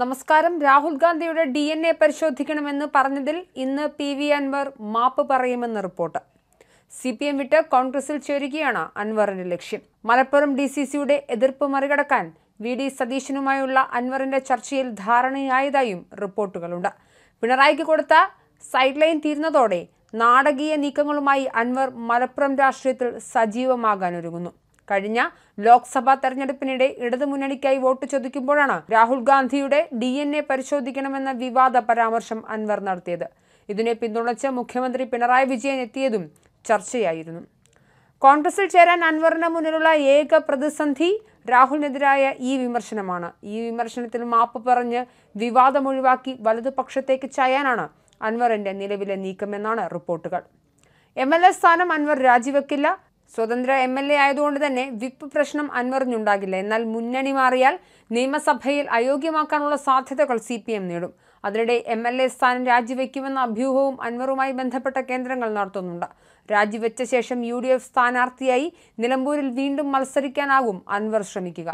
നമസ്കാരം രാഹുൽ ഗാന്ധിയുടെ D N A പരിശോധിക്കണമെന്ന് പറഞ്ഞതിൽ ഇന്ന് പി വി അൻവർ മാപ്പ് പറയുമെന്ന് റിപ്പോർട്ട് സി പി എം വിട്ട് കോൺഗ്രസിൽ ചേരുകയാണ് അൻവറിന്റെ ലക്ഷ്യം മലപ്പുറം ഡി സി സിയുടെ എതിർപ്പ് മറികടക്കാൻ വി ഡി സതീശനുമായുള്ള അൻവറിന്റെ ചർച്ചയിൽ ധാരണയായതായും റിപ്പോർട്ടുകളുണ്ട് പിണറായിക്ക് കൊടുത്ത സൈഡ് ലൈൻ തീരുന്നതോടെ നാടകീയ നീക്കങ്ങളുമായി അൻവർ മലപ്പുറം രാഷ്ട്രീയത്തിൽ സജീവമാകാനൊരുങ്ങുന്നു കഴിഞ്ഞ ലോക്സഭാ തെരഞ്ഞെടുപ്പിനിടെ ഇടതുമുന്നണിക്കായി വോട്ട് ചോദിക്കുമ്പോഴാണ് രാഹുൽ ഗാന്ധിയുടെ ഡി എൻ എ പരിശോധിക്കണമെന്ന വിവാദ പരാമർശം അൻവർ നടത്തിയത് ഇതിനെ പിന്തുണച്ച് മുഖ്യമന്ത്രി പിണറായി വിജയൻ എത്തിയതും ചർച്ചയായിരുന്നു കോൺഗ്രസിൽ ചേരാൻ അൻവറിന് മുന്നിലുള്ള ഏക പ്രതിസന്ധി രാഹുലിനെതിരായ ഈ വിമർശനമാണ് ഈ വിമർശനത്തിൽ മാപ്പ് പറഞ്ഞ് വിവാദം ഒഴിവാക്കി വലതുപക്ഷത്തേക്ക് ചായാനാണ് അൻവറിന്റെ നിലവിലെ നീക്കമെന്നാണ് റിപ്പോർട്ടുകൾ എം എൽ എ സ്ഥാനം അൻവർ രാജിവെക്കില്ല സ്വതന്ത്ര എം എൽ എ ആയതുകൊണ്ട് തന്നെ വിപ്പ് പ്രശ്നം അൻവറിനുണ്ടാകില്ല എന്നാൽ മുന്നണി മാറിയാൽ നിയമസഭയിൽ അയോഗ്യമാക്കാനുള്ള സാധ്യതകൾ സി പി എം നേടും അതിനിടെ എം എൽ എ സ്ഥാനം രാജിവെക്കുമെന്ന അഭ്യൂഹവും അൻവറുമായി ബന്ധപ്പെട്ട കേന്ദ്രങ്ങൾ നടത്തുന്നുണ്ട് രാജിവെച്ച ശേഷം യു ഡി എഫ് സ്ഥാനാർത്ഥിയായി നിലമ്പൂരിൽ വീണ്ടും മത്സരിക്കാനാകും അൻവർ ശ്രമിക്കുക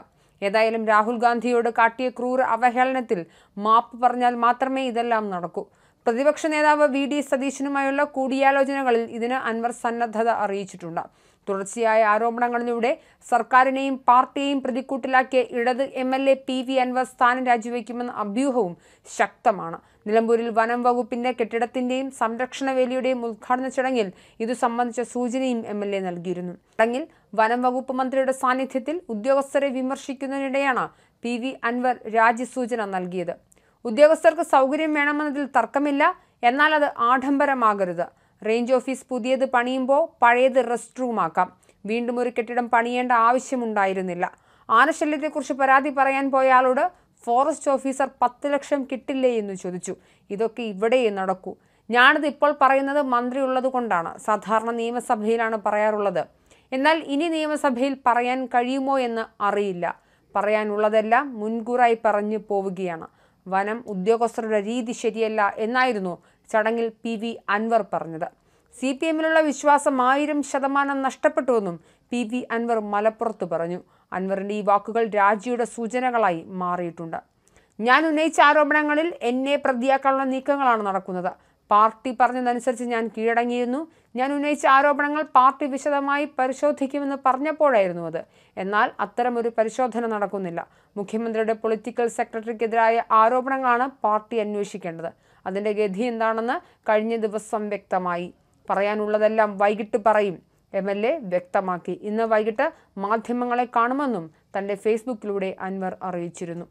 ഏതായാലും രാഹുൽ ഗാന്ധിയോട് കാട്ടിയ ക്രൂര അവഹേളനത്തിൽ മാപ്പ് പറഞ്ഞാൽ മാത്രമേ ഇതെല്ലാം നടക്കൂ പ്രതിപക്ഷ നേതാവ് വി ഡി സതീശനുമായുള്ള കൂടിയാലോചനകളിൽ ഇതിന് അൻവർ സന്നദ്ധത അറിയിച്ചിട്ടുണ്ട് തുടർച്ചയായ ആരോപണങ്ങളിലൂടെ സർക്കാരിനെയും പാർട്ടിയെയും പ്രതിക്കൂട്ടിലാക്കിയ ഇടത് M L A P V Anwar സ്ഥാനം രാജിവെക്കുമെന്ന അഭ്യൂഹവും ശക്തമാണ് നിലമ്പൂരിൽ വനം വകുപ്പിന്റെ കെട്ടിടത്തിന്റെയും സംരക്ഷണ വേലിയുടെയും ഉദ്ഘാടന ചടങ്ങിൽ ഇതു സംബന്ധിച്ച സൂചനയും എം എൽ എ നൽകിയിരുന്നു ചടങ്ങിൽ വനം വകുപ്പ് മന്ത്രിയുടെ സാന്നിധ്യത്തിൽ ഉദ്യോഗസ്ഥരെ വിമർശിക്കുന്നതിനിടെയാണ് പി വി അൻവർ രാജി സൂചന നൽകിയത് ഉദ്യോഗസ്ഥർക്ക് സൗകര്യം വേണമെന്നതിൽ തർക്കമില്ല എന്നാൽ അത് ആഡംബരമാകരുത് റേഞ്ച് ഓഫീസ് പുതിയത് പണിയുമ്പോൾ പഴയത് റെസ്റ്റ് റൂമാക്കാം വീണ്ടും ഒരു കെട്ടിടം പണിയേണ്ട ആവശ്യമുണ്ടായിരുന്നില്ല ആനശല്യത്തെക്കുറിച്ച് പരാതി പറയാൻ പോയ ആളോട് ഫോറസ്റ്റ് ഓഫീസർ പത്ത് ലക്ഷം കിട്ടില്ലേ എന്ന് ചോദിച്ചു ഇതൊക്കെ ഇവിടെ നടക്കൂ ഞാനിത് ഇപ്പോൾ പറയുന്നത് മന്ത്രി ഉള്ളത് കൊണ്ടാണ് സാധാരണ നിയമസഭയിലാണ് പറയാറുള്ളത് എന്നാൽ ഇനി നിയമസഭയിൽ പറയാൻ കഴിയുമോ എന്ന് അറിയില്ല പറയാനുള്ളതെല്ലാം മുൻകൂറായി പറഞ്ഞു പോവുകയാണ് വനം ഉദ്യോഗസ്ഥരുടെ രീതി ശരിയല്ല എന്നായിരുന്നു ചടങ്ങിൽ പി വി അൻവർ പറഞ്ഞത് സി പി എമ്മിലുള്ള വിശ്വാസം ആയിരം ശതമാനം നഷ്ടപ്പെട്ടുവെന്നും പി വി അൻവർ മലപ്പുറത്ത് പറഞ്ഞു അൻവറിൻ്റെ ഈ വാക്കുകൾ രാജിയുടെ സൂചനകളായി മാറിയിട്ടുണ്ട് ഞാൻ ഉന്നയിച്ച ആരോപണങ്ങളിൽ എന്നെ പ്രതിയാക്കാനുള്ള നീക്കങ്ങളാണ് നടക്കുന്നത് പാർട്ടി പറഞ്ഞതനുസരിച്ച് ഞാൻ കീഴടങ്ങിയിരുന്നു ഞാൻ ഉന്നയിച്ച ആരോപണങ്ങൾ പാർട്ടി വിശദമായി പരിശോധിക്കുമെന്ന് പറഞ്ഞപ്പോഴായിരുന്നു അത് എന്നാൽ അത്തരമൊരു പരിശോധന നടക്കുന്നില്ല മുഖ്യമന്ത്രിയുടെ പൊളിറ്റിക്കൽ സെക്രട്ടറിക്കെതിരായ ആരോപണങ്ങളാണ് പാർട്ടി അന്വേഷിക്കേണ്ടത് അതിൻ്റെ ഗതി എന്താണെന്ന് കഴിഞ്ഞ ദിവസം വ്യക്തമായി പറയാനുള്ളതെല്ലാം വൈകിട്ട് പറയും എം എൽ എ വ്യക്തമാക്കി ഇന്ന് വൈകിട്ട് മാധ്യമങ്ങളെ കാണുമെന്നും തൻ്റെ ഫേസ്ബുക്കിലൂടെ അൻവർ അറിയിച്ചിരുന്നു